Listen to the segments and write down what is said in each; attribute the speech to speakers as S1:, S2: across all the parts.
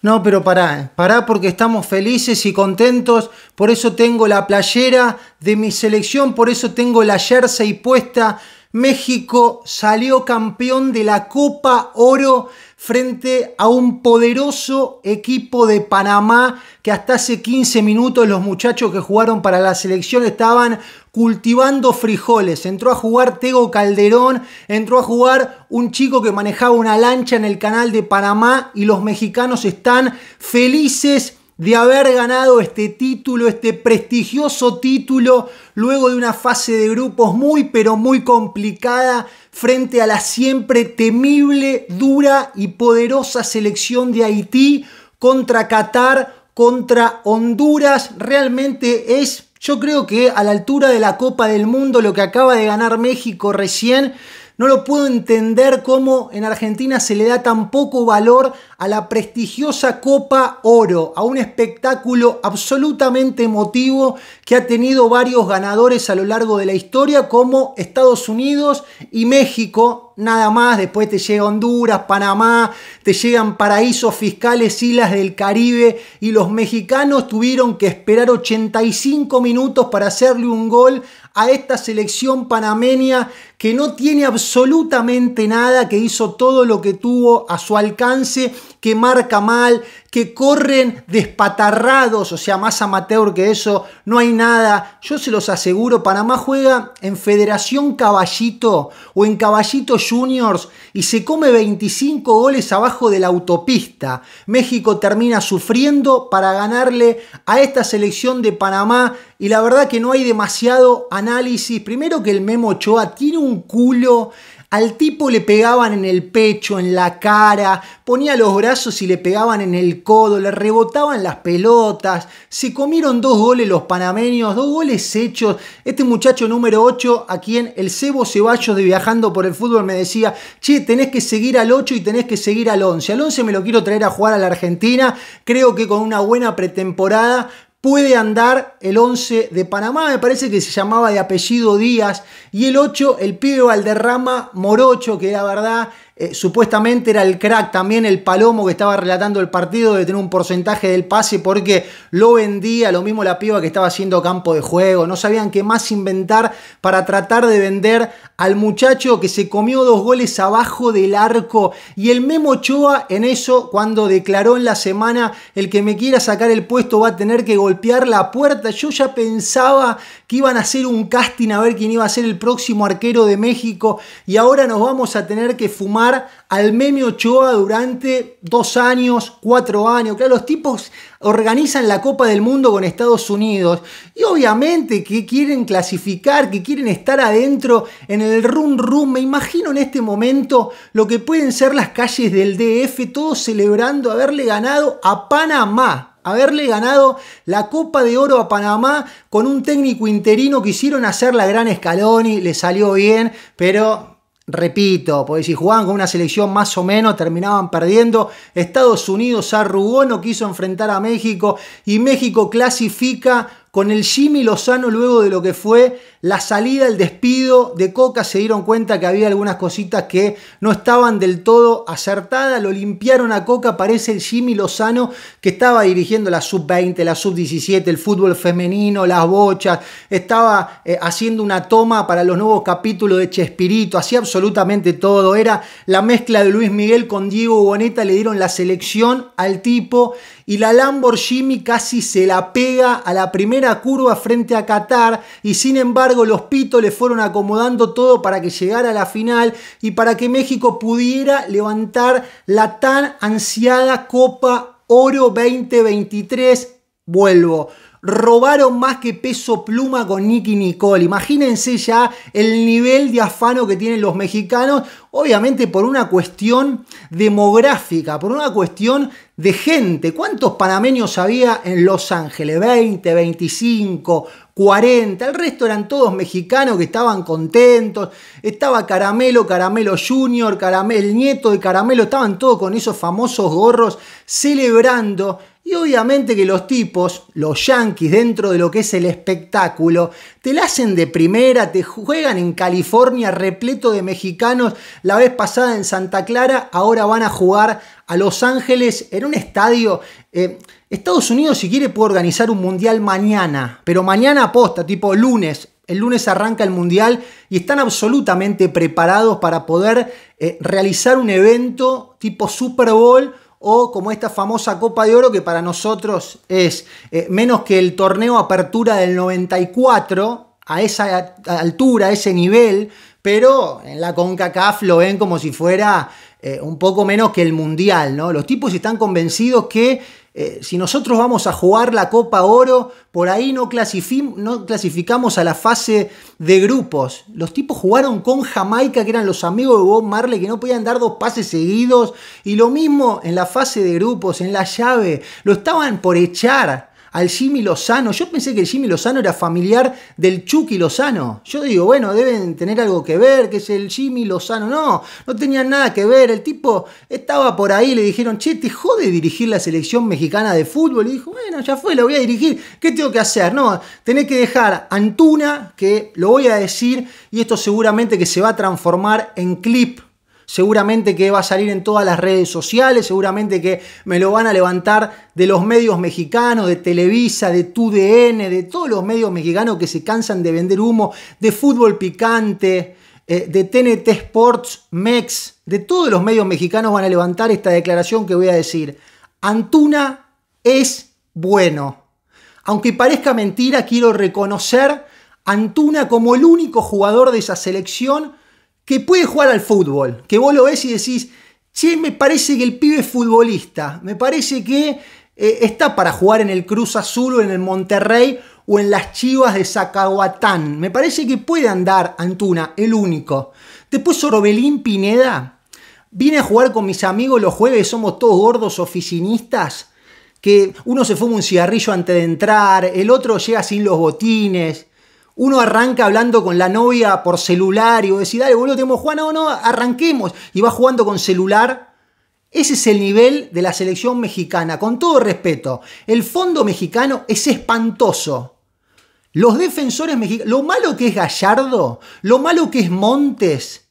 S1: No, pero pará, pará porque estamos felices y contentos, por eso tengo la playera de mi selección, por eso tengo la jersey puesta, México salió campeón de la Copa Oro frente a un poderoso equipo de Panamá que hasta hace 15 minutos los muchachos que jugaron para la selección estaban cultivando frijoles. Entró a jugar Tego Calderón, entró a jugar un chico que manejaba una lancha en el canal de Panamá y los mexicanos están felices de haber ganado este título, este prestigioso título, luego de una fase de grupos muy pero muy complicada frente a la siempre temible, dura y poderosa selección de Haití contra Qatar, contra Honduras. Realmente es, yo creo que a la altura de la Copa del Mundo, lo que acaba de ganar México recién no lo puedo entender cómo en Argentina se le da tan poco valor a la prestigiosa Copa Oro, a un espectáculo absolutamente emotivo que ha tenido varios ganadores a lo largo de la historia, como Estados Unidos y México, nada más. Después te llega Honduras, Panamá, te llegan paraísos fiscales, islas del Caribe, y los mexicanos tuvieron que esperar 85 minutos para hacerle un gol a esta selección panameña que no tiene absolutamente nada, que hizo todo lo que tuvo a su alcance que marca mal, que corren despatarrados, o sea, más amateur que eso, no hay nada. Yo se los aseguro, Panamá juega en Federación Caballito o en Caballito Juniors y se come 25 goles abajo de la autopista. México termina sufriendo para ganarle a esta selección de Panamá y la verdad que no hay demasiado análisis. Primero que el Memo Ochoa tiene un culo al tipo le pegaban en el pecho, en la cara, ponía los brazos y le pegaban en el codo, le rebotaban las pelotas, se comieron dos goles los panameños, dos goles hechos. Este muchacho número 8, a quien el Cebo Ceballos de Viajando por el Fútbol me decía, che, tenés que seguir al 8 y tenés que seguir al 11. Al 11 me lo quiero traer a jugar a la Argentina, creo que con una buena pretemporada puede andar el 11 de Panamá, me parece que se llamaba de apellido Díaz, y el 8, el pibe Valderrama Morocho, que la verdad eh, supuestamente era el crack también, el palomo que estaba relatando el partido, de tener un porcentaje del pase porque lo vendía, lo mismo la piba que estaba haciendo campo de juego. No sabían qué más inventar para tratar de vender al muchacho que se comió dos goles abajo del arco. Y el Memo Ochoa en eso, cuando declaró en la semana, el que me quiera sacar el puesto va a tener que golpear la puerta. Yo ya pensaba que iban a hacer un casting a ver quién iba a ser el próximo arquero de México y ahora nos vamos a tener que fumar al Memio Ochoa durante dos años, cuatro años. Que los tipos organizan la Copa del Mundo con Estados Unidos y obviamente que quieren clasificar, que quieren estar adentro en el run run. Me imagino en este momento lo que pueden ser las calles del DF, todos celebrando haberle ganado a Panamá haberle ganado la Copa de Oro a Panamá con un técnico interino. que hicieron hacer la gran y le salió bien, pero Repito, porque si jugaban con una selección más o menos, terminaban perdiendo. Estados Unidos arrugó, no quiso enfrentar a México y México clasifica con el Jimmy Lozano luego de lo que fue la salida, el despido de Coca, se dieron cuenta que había algunas cositas que no estaban del todo acertadas, lo limpiaron a Coca, parece el Jimmy Lozano que estaba dirigiendo la sub-20, la sub-17, el fútbol femenino, las bochas, estaba eh, haciendo una toma para los nuevos capítulos de Chespirito, hacía absolutamente todo, era la mezcla de Luis Miguel con Diego Boneta, le dieron la selección al tipo y la Lamborghini casi se la pega a la primera curva frente a Qatar y sin embargo los pitos le fueron acomodando todo para que llegara a la final y para que México pudiera levantar la tan ansiada Copa Oro 2023. Vuelvo robaron más que peso pluma con Nicky Nicole. Imagínense ya el nivel de afano que tienen los mexicanos, obviamente por una cuestión demográfica, por una cuestión de gente. ¿Cuántos panameños había en Los Ángeles? 20, 25, 40. El resto eran todos mexicanos que estaban contentos. Estaba Caramelo, Caramelo Junior, el nieto de Caramelo, estaban todos con esos famosos gorros celebrando. Y obviamente que los tipos, los yanquis, dentro de lo que es el espectáculo, te la hacen de primera, te juegan en California repleto de mexicanos. La vez pasada en Santa Clara, ahora van a jugar a Los Ángeles en un estadio. Eh, Estados Unidos, si quiere, puede organizar un mundial mañana, pero mañana aposta, tipo lunes. El lunes arranca el mundial y están absolutamente preparados para poder eh, realizar un evento tipo Super Bowl o como esta famosa Copa de Oro que para nosotros es eh, menos que el torneo Apertura del 94, a esa altura, a ese nivel, pero en la CONCACAF lo ven como si fuera eh, un poco menos que el Mundial, ¿no? Los tipos están convencidos que eh, si nosotros vamos a jugar la Copa Oro, por ahí no, no clasificamos a la fase de grupos. Los tipos jugaron con Jamaica, que eran los amigos de Bob Marley, que no podían dar dos pases seguidos. Y lo mismo en la fase de grupos, en la llave. Lo estaban por echar al Jimmy Lozano. Yo pensé que el Jimmy Lozano era familiar del Chucky Lozano. Yo digo, bueno, deben tener algo que ver, que es el Jimmy Lozano. No, no tenían nada que ver. El tipo estaba por ahí, le dijeron, che, te jode dirigir la selección mexicana de fútbol. Y dijo, bueno, ya fue, lo voy a dirigir. ¿Qué tengo que hacer? No, tenés que dejar Antuna, que lo voy a decir, y esto seguramente que se va a transformar en clip seguramente que va a salir en todas las redes sociales, seguramente que me lo van a levantar de los medios mexicanos, de Televisa, de TUDN, de todos los medios mexicanos que se cansan de vender humo, de fútbol picante, eh, de TNT Sports, MEX, de todos los medios mexicanos van a levantar esta declaración que voy a decir. Antuna es bueno. Aunque parezca mentira, quiero reconocer Antuna como el único jugador de esa selección que puede jugar al fútbol, que vos lo ves y decís, sí, me parece que el pibe es futbolista, me parece que eh, está para jugar en el Cruz Azul o en el Monterrey o en las Chivas de Zacahuatán. Me parece que puede andar Antuna, el único. Después Sorbelín Pineda. Vine a jugar con mis amigos los jueves, somos todos gordos oficinistas, que uno se fuma un cigarrillo antes de entrar, el otro llega sin los botines, uno arranca hablando con la novia por celular y vos decís, dale, boludo, tenemos Juan, no, no, arranquemos. Y va jugando con celular. Ese es el nivel de la selección mexicana, con todo respeto. El fondo mexicano es espantoso. Los defensores mexicanos, lo malo que es Gallardo, lo malo que es Montes,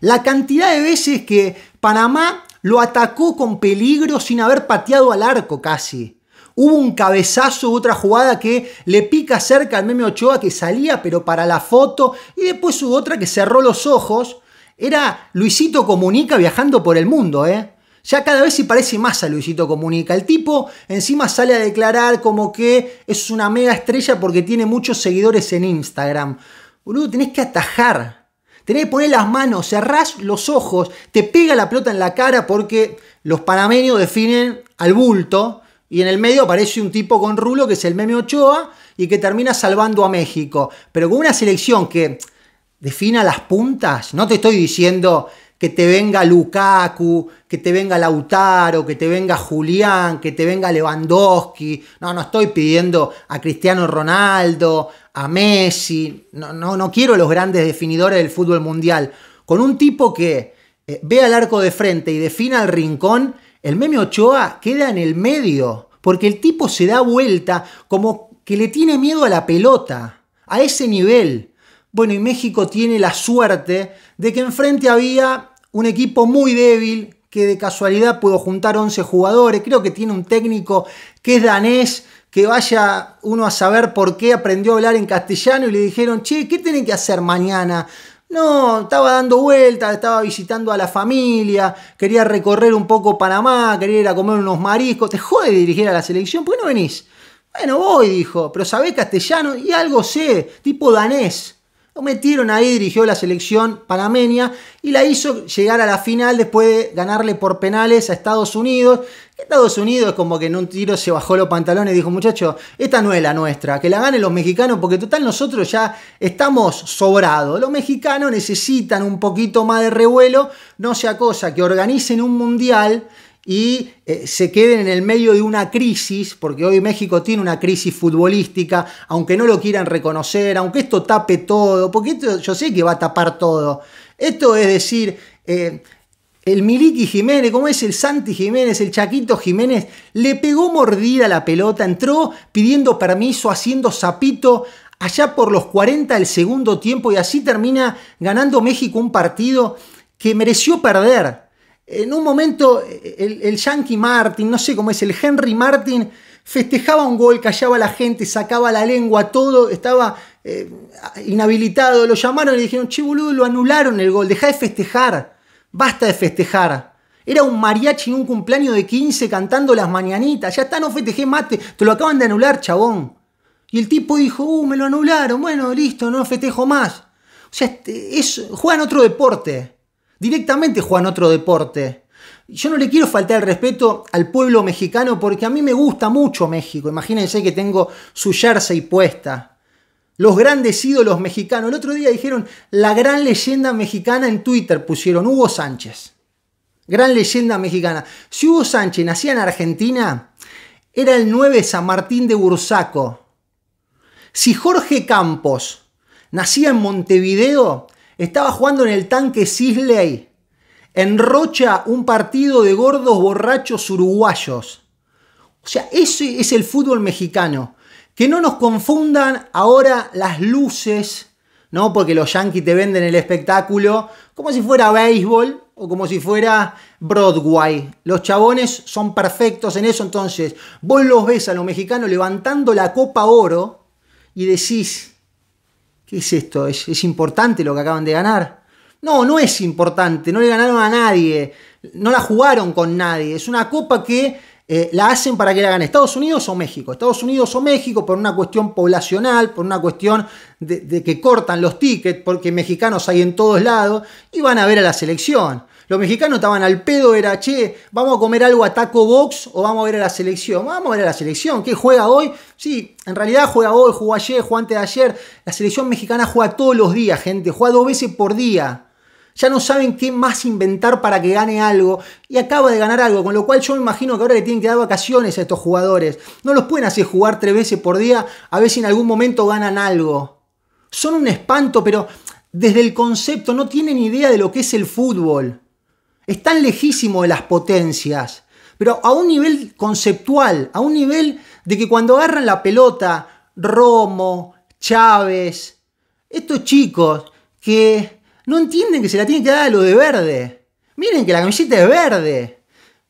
S1: la cantidad de veces que Panamá lo atacó con peligro sin haber pateado al arco casi. Hubo un cabezazo, otra jugada que le pica cerca al meme Ochoa que salía pero para la foto. Y después hubo otra que cerró los ojos. Era Luisito Comunica viajando por el mundo, ¿eh? Ya cada vez se parece más a Luisito Comunica. El tipo encima sale a declarar como que es una mega estrella porque tiene muchos seguidores en Instagram. Boludo, tenés que atajar. Tenés que poner las manos, cerrás los ojos, te pega la pelota en la cara porque los panameños definen al bulto y en el medio aparece un tipo con rulo que es el meme Ochoa y que termina salvando a México. Pero con una selección que defina las puntas, no te estoy diciendo que te venga Lukaku, que te venga Lautaro, que te venga Julián, que te venga Lewandowski. No, no estoy pidiendo a Cristiano Ronaldo, a Messi. No, no, quiero los grandes definidores del fútbol mundial. Con un tipo que eh, ve al arco de frente y defina el rincón el meme Ochoa queda en el medio, porque el tipo se da vuelta como que le tiene miedo a la pelota, a ese nivel. Bueno, y México tiene la suerte de que enfrente había un equipo muy débil que de casualidad pudo juntar 11 jugadores. Creo que tiene un técnico que es danés, que vaya uno a saber por qué aprendió a hablar en castellano y le dijeron, che, ¿qué tienen que hacer mañana? No, estaba dando vueltas, estaba visitando a la familia, quería recorrer un poco Panamá, quería ir a comer unos mariscos. Te jode dirigir a la selección, ¿por qué no venís? Bueno, voy, dijo, pero sabés castellano y algo sé, tipo danés. Lo metieron ahí, dirigió la selección panameña y la hizo llegar a la final después de ganarle por penales a Estados Unidos. Estados Unidos como que en un tiro se bajó los pantalones y dijo, muchachos, esta no es la nuestra, que la ganen los mexicanos porque total nosotros ya estamos sobrados. Los mexicanos necesitan un poquito más de revuelo, no sea cosa que organicen un mundial y eh, se queden en el medio de una crisis, porque hoy México tiene una crisis futbolística, aunque no lo quieran reconocer, aunque esto tape todo, porque yo sé que va a tapar todo. Esto es decir, eh, el Miliki Jiménez, como es el Santi Jiménez, el Chaquito Jiménez, le pegó mordida la pelota, entró pidiendo permiso, haciendo zapito, allá por los 40 del segundo tiempo y así termina ganando México un partido que mereció perder, en un momento, el, Yankee Martin, no sé cómo es, el Henry Martin, festejaba un gol, callaba a la gente, sacaba la lengua, todo, estaba eh, inhabilitado. Lo llamaron y le dijeron, che boludo, lo anularon el gol, deja de festejar, basta de festejar. Era un mariachi en un cumpleaños de 15 cantando las mañanitas, ya está, no festejé mate, te lo acaban de anular, chabón. Y el tipo dijo, uh, me lo anularon, bueno, listo, no festejo más. O sea, este, es, juegan otro deporte directamente juegan otro deporte. Yo no le quiero faltar el respeto al pueblo mexicano porque a mí me gusta mucho México. Imagínense que tengo su jersey puesta. Los grandes ídolos mexicanos. El otro día dijeron la gran leyenda mexicana en Twitter pusieron Hugo Sánchez. Gran leyenda mexicana. Si Hugo Sánchez nacía en Argentina, era el 9 San Martín de Bursaco. Si Jorge Campos nacía en Montevideo, estaba jugando en el tanque Sisley. enrocha un partido de gordos borrachos uruguayos. O sea, ese es el fútbol mexicano. Que no nos confundan ahora las luces, ¿no? Porque los yanquis te venden el espectáculo como si fuera béisbol o como si fuera Broadway. Los chabones son perfectos en eso, entonces vos los ves a los mexicanos levantando la copa oro y decís, ¿Qué es esto? ¿Es, importante lo que acaban de ganar? No, no es importante, no le ganaron a nadie, no la jugaron con nadie, es una copa que eh, la hacen para que la gane Estados Unidos o México, Estados Unidos o México por una cuestión poblacional, por una cuestión de que cortan los tickets, porque mexicanos hay en todos lados, y van a ver a la selección. Los mexicanos estaban al pedo, era, che, vamos a comer algo a Taco Box o vamos a ver a la selección. Vamos a ver a la selección, ¿qué juega hoy? Sí, en realidad juega hoy, jugó ayer, jugó antes de ayer. La selección mexicana juega todos los días, gente, juega dos veces por día. Ya no saben qué más inventar para que gane algo. Y acaba de ganar algo, con lo cual yo me imagino que ahora le tienen que dar vacaciones a estos jugadores. No los pueden hacer jugar tres veces por día a ver si en algún momento ganan algo. Son un espanto, pero desde el concepto no tienen idea de lo que es el fútbol. Están lejísimo de las potencias, pero a un nivel conceptual, a un nivel de que cuando agarran la pelota, Romo, Chávez, estos chicos que no entienden que se la tienen que dar a lo de verde. Miren que la camiseta es verde.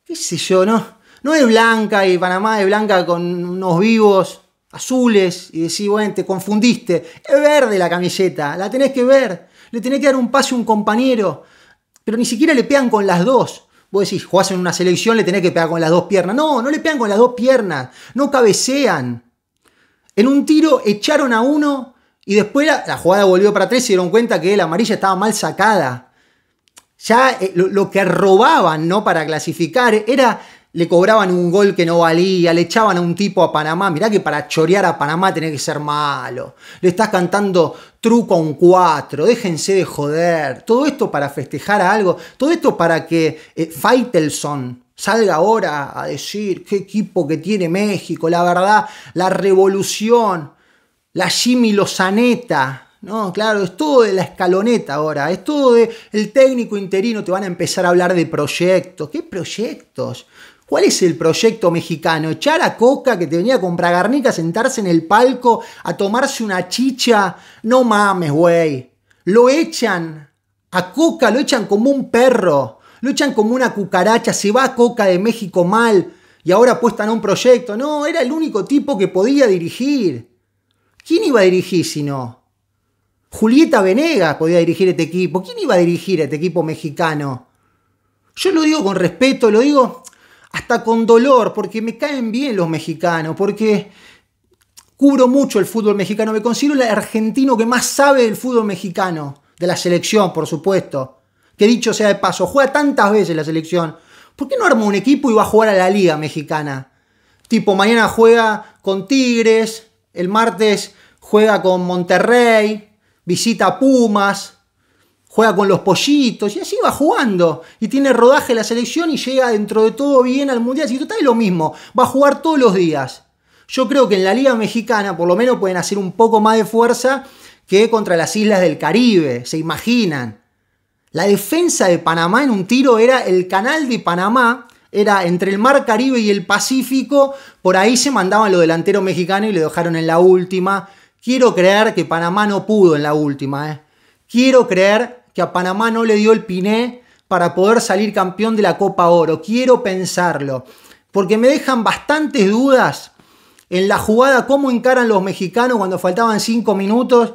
S1: Qué sé yo, no, no es blanca y Panamá es blanca con unos vivos azules y decís, bueno, te confundiste. Es verde la camiseta, la tenés que ver. Le tenés que dar un pase a un compañero pero ni siquiera le pegan con las dos. Vos decís, jugás en una selección, le tenés que pegar con las dos piernas. No, no le pegan con las dos piernas, no cabecean. En un tiro echaron a uno y después la, jugada volvió para tres y se dieron cuenta que la amarilla estaba mal sacada. Ya eh, lo, lo que robaban, ¿no? Para clasificar era le cobraban un gol que no valía, le echaban a un tipo a Panamá. Mirá que para chorear a Panamá tenés que ser malo. Le estás cantando truco a un 4, déjense de joder. Todo esto para festejar a algo, todo esto para que eh, Faitelson salga ahora a decir qué equipo que tiene México, la verdad, la revolución, la Jimmy Lozaneta. No, claro, es todo de la escaloneta ahora, es todo de el técnico interino, te van a empezar a hablar de proyectos. ¿Qué proyectos? ¿Cuál es el proyecto mexicano? ¿Echar a Coca que te venía a comprar garnica, sentarse en el palco a tomarse una chicha? No mames, güey. Lo echan. A Coca lo echan como un perro. Lo echan como una cucaracha. Se va Coca de México mal. Y ahora apuestan a un proyecto. No, era el único tipo que podía dirigir. ¿Quién iba a dirigir si no? Julieta Venegas podía dirigir este equipo. ¿Quién iba a dirigir este equipo mexicano? Yo lo digo con respeto, lo digo hasta con dolor, porque me caen bien los mexicanos, porque cubro mucho el fútbol mexicano, me considero el argentino que más sabe del fútbol mexicano, de la selección, por supuesto. Que dicho sea de paso, juega tantas veces la selección. ¿Por qué no arma un equipo y va a jugar a la Liga Mexicana? Tipo, mañana juega con Tigres, el martes juega con Monterrey, visita Pumas, juega con los pollitos y así va jugando. Y tiene rodaje la selección y llega dentro de todo bien al Mundial. Y total es lo mismo, va a jugar todos los días. Yo creo que en la Liga Mexicana por lo menos pueden hacer un poco más de fuerza que contra las islas del Caribe, se imaginan. La defensa de Panamá en un tiro era el canal de Panamá, era entre el Mar Caribe y el Pacífico, por ahí se mandaban los delanteros mexicanos y le dejaron en la última. Quiero creer que Panamá no pudo en la última. Eh. Quiero creer que a Panamá no le dio el piné para poder salir campeón de la Copa Oro. Quiero pensarlo, porque me dejan bastantes dudas en la jugada, cómo encaran los mexicanos cuando faltaban cinco minutos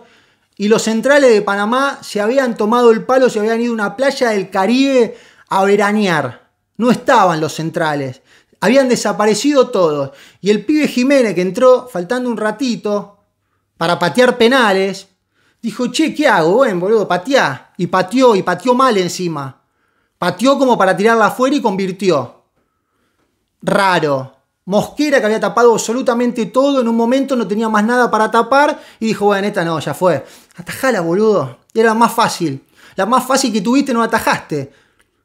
S1: y los centrales de Panamá se habían tomado el palo, se habían ido a una playa del Caribe a veranear. No estaban los centrales. Habían desaparecido todos. Y el pibe Jiménez que entró faltando un ratito para patear penales, Dijo, che, ¿qué hago? Eh, boludo, pateá. Y pateó, y pateó mal encima. Pateó como para tirarla afuera y convirtió. Raro. Mosquera que había tapado absolutamente todo, en un momento no tenía más nada para tapar y dijo, bueno, esta no, ya fue. Atajala, boludo. Era la más fácil. La más fácil que tuviste no la atajaste.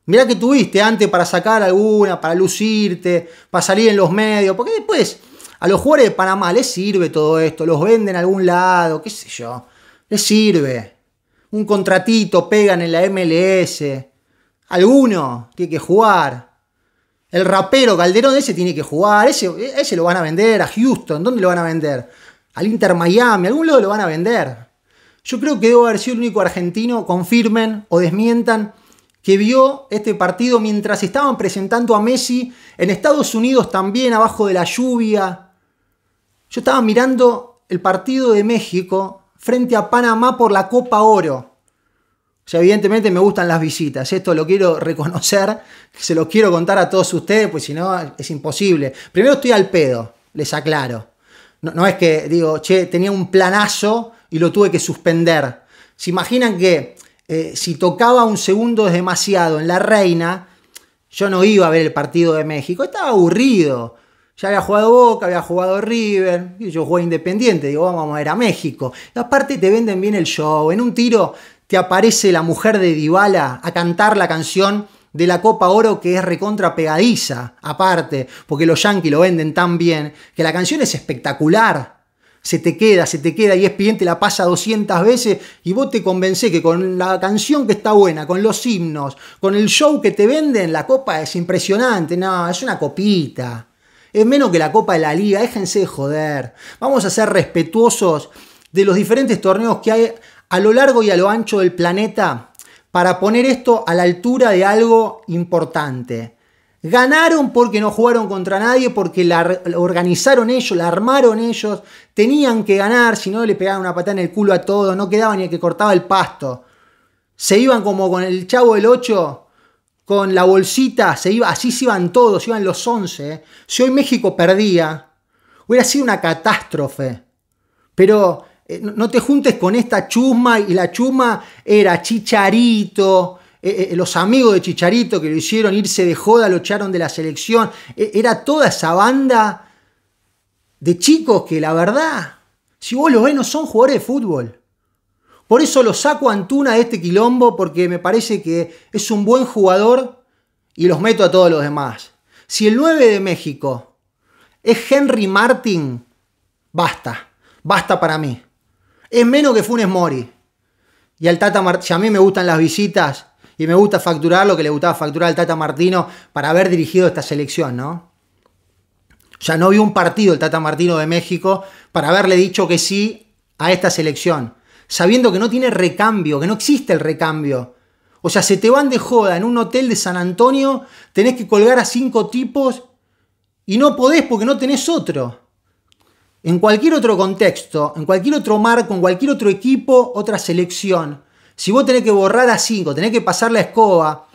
S1: Mirá que tuviste antes para sacar alguna, para lucirte, para salir en los medios, porque después a los jugadores de Panamá les sirve todo esto, los venden a algún lado, qué sé yo. Le sirve. Un contratito pegan en la MLS. Alguno tiene que jugar. El rapero Calderón ese tiene que jugar. Ese, ese lo van a vender a Houston. ¿Dónde lo van a vender? Al Inter Miami. Algún lado lo van a vender. Yo creo que debo haber sido el único argentino, confirmen o desmientan, que vio este partido mientras estaban presentando a Messi en Estados Unidos también, abajo de la lluvia. Yo estaba mirando el partido de México frente a Panamá por la Copa Oro. O sea, evidentemente me gustan las visitas. Esto lo quiero reconocer, se lo quiero contar a todos ustedes, pues si no es imposible. Primero estoy al pedo, les aclaro. No, es que digo, che, tenía un planazo y lo tuve que suspender. Se imaginan que eh, si tocaba un segundo demasiado en la reina, yo no iba a ver el partido de México. Estaba aburrido. Ya había jugado Boca, había jugado River, y yo jugué Independiente, digo, vamos a ir a México. Y aparte te venden bien el show, en un tiro te aparece la mujer de Dybala a cantar la canción de la Copa Oro que es recontra pegadiza, aparte, porque los Yankees lo venden tan bien, que la canción es espectacular. Se te queda, se te queda y es la pasa 200 veces y vos te convencés que con la canción que está buena, con los himnos, con el show que te venden, la copa es impresionante. No, es una copita. Es menos que la Copa de la Liga, déjense de joder. Vamos a ser respetuosos de los diferentes torneos que hay a lo largo y a lo ancho del planeta para poner esto a la altura de algo importante. Ganaron porque no jugaron contra nadie, porque la organizaron ellos, la armaron ellos, tenían que ganar, si no le pegaban una patada en el culo a todo. no quedaba ni el que cortaba el pasto. Se iban como con el chavo del 8 con la bolsita, se iba, así se iban todos, iban los 11. ¿eh? Si hoy México perdía, hubiera sido una catástrofe. Pero eh, no te juntes con esta chusma, y la chuma era Chicharito, eh, los amigos de Chicharito que lo hicieron irse de joda, lo echaron de la selección, e, era toda esa banda de chicos que la verdad, si vos los ves, no son jugadores de fútbol. Por eso lo saco a Antuna de este quilombo porque me parece que es un buen jugador y los meto a todos los demás. Si el 9 de México es Henry Martin, basta, basta para mí. Es menos que Funes Mori. Y al Tata si a mí me gustan las visitas y me gusta facturar lo que le gustaba facturar al Tata Martino para haber dirigido esta selección, ¿no? Ya no vi un partido el Tata Martino de México para haberle dicho que sí a esta selección sabiendo que no tiene recambio, que no existe el recambio. O sea, se te van de joda en un hotel de San Antonio, tenés que colgar a cinco tipos y no podés porque no tenés otro. En cualquier otro contexto, en cualquier otro marco, en cualquier otro equipo, otra selección. Si vos tenés que borrar a cinco, tenés que pasar la escoba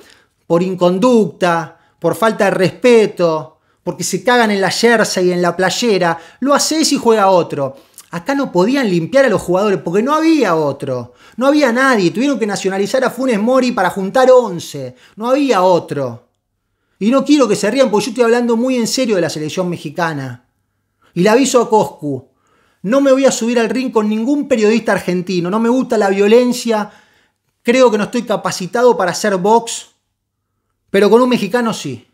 S1: por inconducta, por falta de respeto, porque se cagan en la yerza y en la playera, lo haces y juega otro. Acá no podían limpiar a los jugadores porque no había otro. No había nadie. Tuvieron que nacionalizar a Funes Mori para juntar 11. No había otro. Y no quiero que se rían porque yo estoy hablando muy en serio de la selección mexicana. Y le aviso a Coscu. No me voy a subir al ring con ningún periodista argentino. No me gusta la violencia. Creo que no estoy capacitado para hacer box. Pero con un mexicano sí.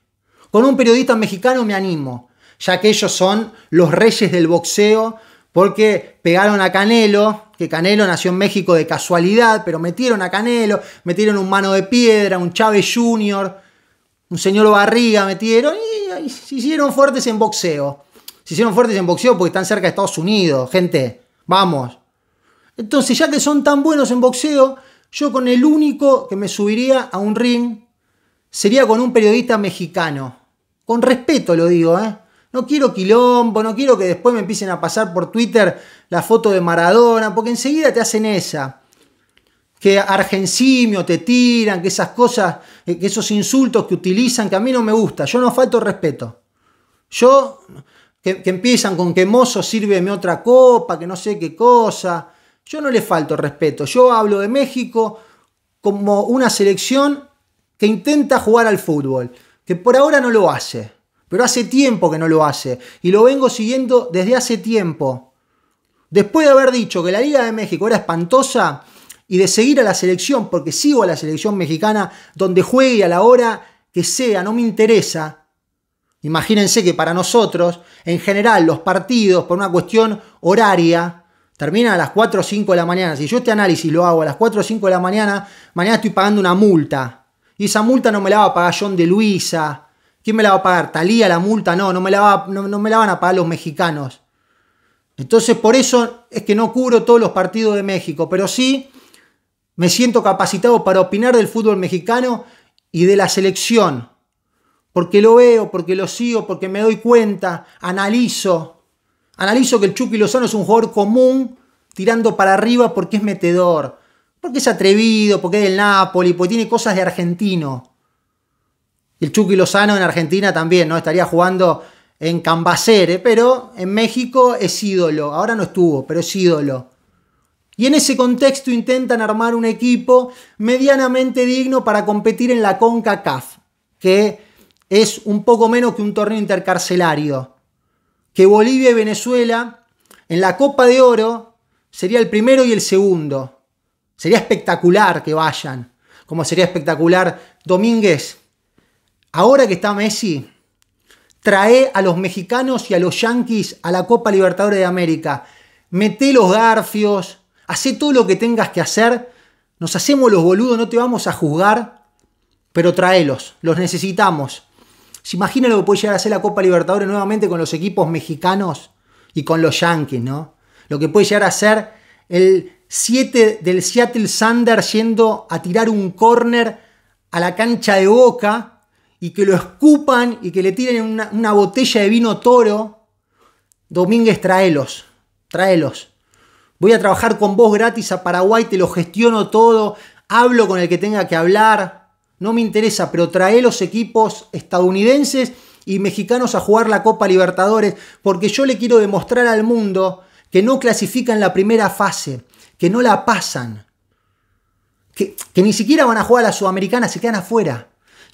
S1: Con un periodista mexicano me animo. Ya que ellos son los reyes del boxeo porque pegaron a Canelo, que Canelo nació en México de casualidad, pero metieron a Canelo, metieron un mano de piedra, un Chávez Jr., un señor Barriga metieron y, y se hicieron fuertes en boxeo. Se hicieron fuertes en boxeo porque están cerca de Estados Unidos, gente. Vamos. Entonces, ya que son tan buenos en boxeo, yo con el único que me subiría a un ring sería con un periodista mexicano. Con respeto lo digo, ¿eh? No quiero quilombo, no quiero que después me empiecen a pasar por Twitter la foto de Maradona, porque enseguida te hacen esa. Que argensimio te tiran, que esas cosas, eh, que esos insultos que utilizan, que a mí no me gusta. Yo no falto respeto. Yo, que, empiezan con que mozo, sírveme otra copa, que no sé qué cosa. Yo no le falto respeto. Yo hablo de México como una selección que intenta jugar al fútbol, que por ahora no lo hace pero hace tiempo que no lo hace y lo vengo siguiendo desde hace tiempo. Después de haber dicho que la Liga de México era espantosa y de seguir a la selección, porque sigo a la selección mexicana donde juegue a la hora que sea, no me interesa. Imagínense que para nosotros, en general, los partidos, por una cuestión horaria, terminan a las 4 o 5 de la mañana. Si yo este análisis lo hago a las 4 o 5 de la mañana, mañana estoy pagando una multa. Y esa multa no me la va a pagar John de Luisa, ¿Quién me la va a pagar? ¿Talía la multa? No, no me la, va, van a pagar los mexicanos. Entonces, por eso es que no cubro todos los partidos de México, pero sí me siento capacitado para opinar del fútbol mexicano y de la selección. Porque lo veo, porque lo sigo, porque me doy cuenta, analizo. Analizo que el Chucky Lozano es un jugador común tirando para arriba porque es metedor, porque es atrevido, porque es del Napoli, porque tiene cosas de argentino el Chucky Lozano en Argentina también, ¿no? Estaría jugando en Cambacere, pero en México es ídolo. Ahora no estuvo, pero es ídolo. Y en ese contexto intentan armar un equipo medianamente digno para competir en la CONCACAF, que es un poco menos que un torneo intercarcelario. Que Bolivia y Venezuela en la Copa de Oro sería el primero y el segundo. Sería espectacular que vayan, como sería espectacular Domínguez ahora que está Messi, trae a los mexicanos y a los yanquis a la Copa Libertadores de América. Mete los garfios, hace todo lo que tengas que hacer. Nos hacemos los boludos, no te vamos a juzgar, pero traelos, los necesitamos. ¿Se imagina lo que puede llegar a hacer la Copa Libertadores nuevamente con los equipos mexicanos y con los yanquis, no? Lo que puede llegar a ser el 7 del Seattle Sanders yendo a tirar un corner a la cancha de Boca y que lo escupan y que le tiren una, botella de vino toro. Domínguez, tráelos, tráelos. Voy a trabajar con vos gratis a Paraguay, te lo gestiono todo, hablo con el que tenga que hablar. No me interesa, pero trae los equipos estadounidenses y mexicanos a jugar la Copa Libertadores, porque yo le quiero demostrar al mundo que no clasifican la primera fase, que no la pasan, que, que ni siquiera van a jugar a la Sudamericana, se quedan afuera.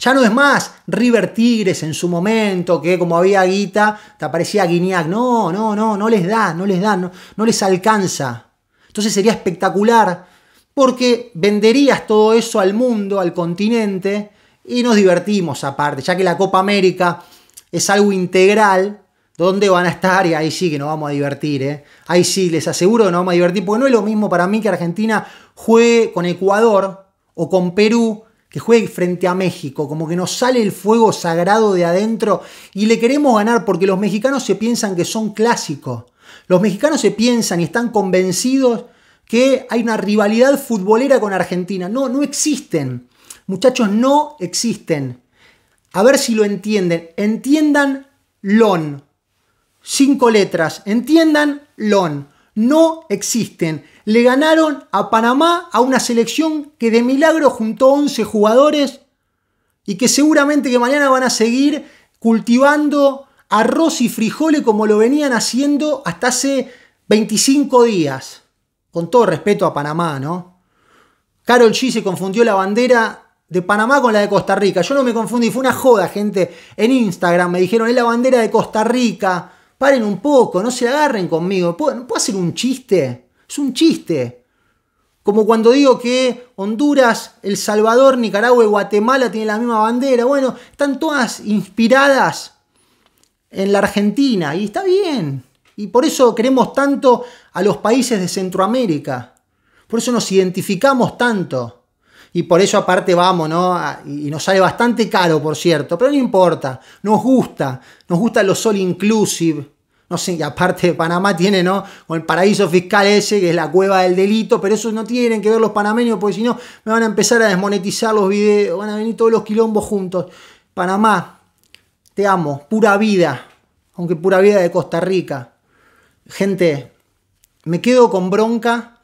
S1: Ya no es más River Tigres en su momento, que como había guita, te aparecía Guiñac. No, no, no, no les da, no les da, no, no les alcanza. Entonces sería espectacular, porque venderías todo eso al mundo, al continente, y nos divertimos aparte, ya que la Copa América es algo integral, ¿Dónde van a estar? Y ahí sí que nos vamos a divertir, ¿eh? Ahí sí, les aseguro que nos vamos a divertir, porque no es lo mismo para mí que Argentina juegue con Ecuador o con Perú que juegue frente a México, como que nos sale el fuego sagrado de adentro y le queremos ganar porque los mexicanos se piensan que son clásicos. Los mexicanos se piensan y están convencidos que hay una rivalidad futbolera con Argentina. No, no existen. Muchachos, no existen. A ver si lo entienden. Entiendan LON. Cinco letras. Entiendan LON. No existen le ganaron a Panamá a una selección que de milagro juntó 11 jugadores y que seguramente que mañana van a seguir cultivando arroz y frijoles como lo venían haciendo hasta hace 25 días. Con todo respeto a Panamá, ¿no? Carol G se confundió la bandera de Panamá con la de Costa Rica. Yo no me confundí, fue una joda, gente. En Instagram me dijeron, es la bandera de Costa Rica. Paren un poco, no se agarren conmigo. puedo hacer un chiste? Es un chiste. Como cuando digo que Honduras, El Salvador, Nicaragua y Guatemala tienen la misma bandera. Bueno, están todas inspiradas en la Argentina y está bien. Y por eso queremos tanto a los países de Centroamérica. Por eso nos identificamos tanto. Y por eso aparte vamos, ¿no? Y nos sale bastante caro, por cierto, pero no importa, nos gusta, nos gusta lo sol inclusive, no sé, y aparte Panamá tiene, ¿no? Con el paraíso fiscal ese, que es la cueva del delito, pero eso no tienen que ver los panameños, porque si no, me van a empezar a desmonetizar los videos, van a venir todos los quilombos juntos. Panamá, te amo, pura vida, aunque pura vida de Costa Rica. Gente, me quedo con bronca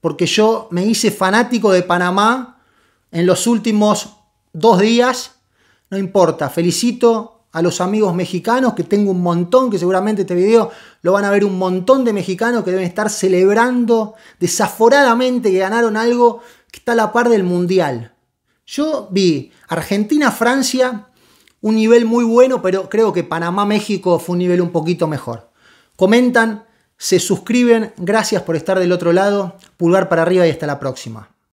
S1: porque yo me hice fanático de Panamá en los últimos dos días. No importa, felicito a los amigos mexicanos, que tengo un montón, que seguramente este video lo van a ver un montón de mexicanos que deben estar celebrando desaforadamente que ganaron algo que está a la par del Mundial. Yo vi Argentina-Francia, un nivel muy bueno, pero creo que Panamá-México fue un nivel un poquito mejor. Comentan, se suscriben, gracias por estar del otro lado, pulgar para arriba y hasta la próxima.